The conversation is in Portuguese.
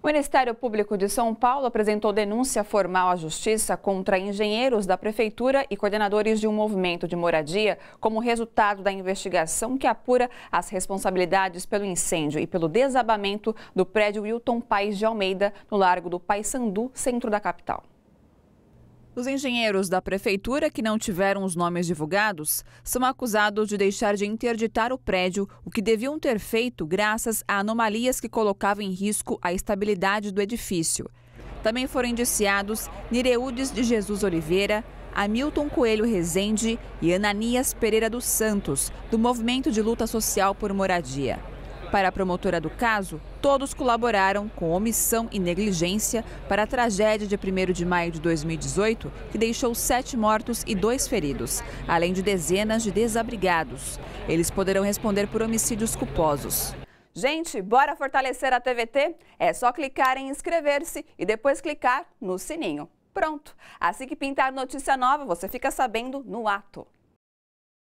O Ministério Público de São Paulo apresentou denúncia formal à Justiça contra engenheiros da Prefeitura e coordenadores de um movimento de moradia como resultado da investigação que apura as responsabilidades pelo incêndio e pelo desabamento do prédio Wilton Paes de Almeida, no Largo do Paissandu, centro da capital. Os engenheiros da prefeitura que não tiveram os nomes divulgados são acusados de deixar de interditar o prédio, o que deviam ter feito graças a anomalias que colocavam em risco a estabilidade do edifício. Também foram indiciados Nireudes de Jesus Oliveira, Hamilton Coelho Rezende e Ananias Pereira dos Santos, do Movimento de Luta Social por Moradia. Para a promotora do caso, todos colaboraram com omissão e negligência para a tragédia de 1 de maio de 2018, que deixou sete mortos e dois feridos, além de dezenas de desabrigados. Eles poderão responder por homicídios culposos. Gente, bora fortalecer a TVT? É só clicar em inscrever-se e depois clicar no sininho. Pronto! Assim que pintar notícia nova, você fica sabendo no ato.